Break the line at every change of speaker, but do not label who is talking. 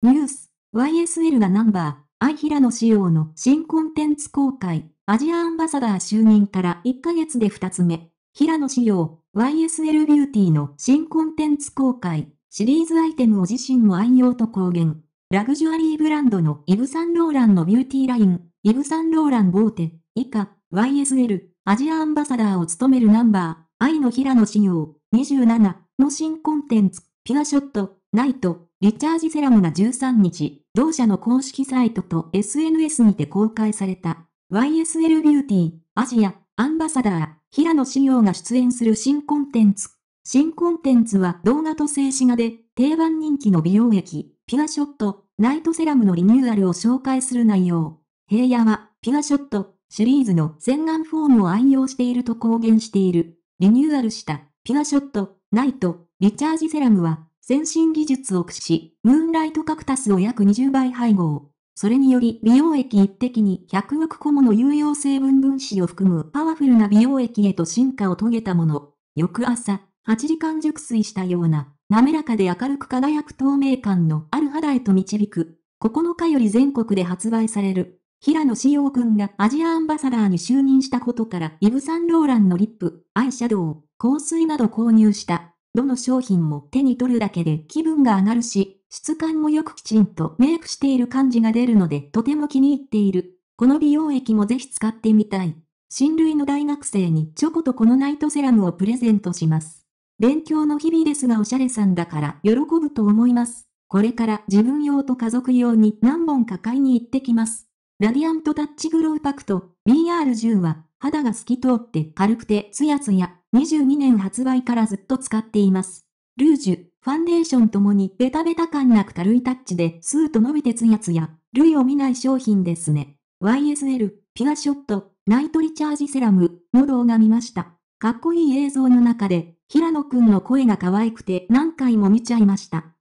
ニュース、YSL がナンバー、アイヒラの仕様の新コンテンツ公開、アジアアンバサダー就任から1ヶ月で2つ目、ヒラの仕様、YSL ビューティーの新コンテンツ公開、シリーズアイテムを自身も愛用と公言。ラグジュアリーブランドのイブ・サンローランのビューティーライン、イブ・サンローラン・ボーテ、以下、YSL、アジアアンバサダーを務めるナンバー、愛のヒラの仕様、27の新コンテンツ、ピュアショット、ないと、リチャージ・セラムが13日、同社の公式サイトと SNS にて公開された、YSL ビューティー、アジア、アンバサダー、平野紫耀が出演する新コンテンツ。新コンテンツは動画と静止画で、定番人気の美容液、ピュアショット、ナイトセラムのリニューアルを紹介する内容。平野は、ピュアショット、シリーズの洗顔フォームを愛用していると公言している。リニューアルした、ピュアショット、ナイト、リチャージセラムは、先進技術を駆使し、ムーンライトカクタスを約20倍配合。それにより美容液一滴に100億個もの有用成分分子を含むパワフルな美容液へと進化を遂げたもの。翌朝、8時間熟睡したような、滑らかで明るく輝く透明感のある肌へと導く。9日より全国で発売される。平野志陽君がアジアアンバサダーに就任したことから、イヴ・サンローランのリップ、アイシャドウ、香水など購入した。どの商品も手に取るだけで気分が上がるし、質感もよくきちんとメイクしている感じが出るのでとても気に入っている。この美容液もぜひ使ってみたい。親類の大学生にチョコとこのナイトセラムをプレゼントします。勉強の日々ですがおしゃれさんだから喜ぶと思います。これから自分用と家族用に何本か買いに行ってきます。ラディアントタッチグロウパクト BR10 は肌が透き通って軽くてツヤツヤ。22年発売からずっと使っています。ルージュ、ファンデーションともにベタベタ感なく軽いタッチでスーッと伸びてつやつや、類を見ない商品ですね。YSL、ピュアショット、ナイトリチャージセラムの動画見ました。かっこいい映像の中で、平野くんの声が可愛くて何回も見ちゃいました。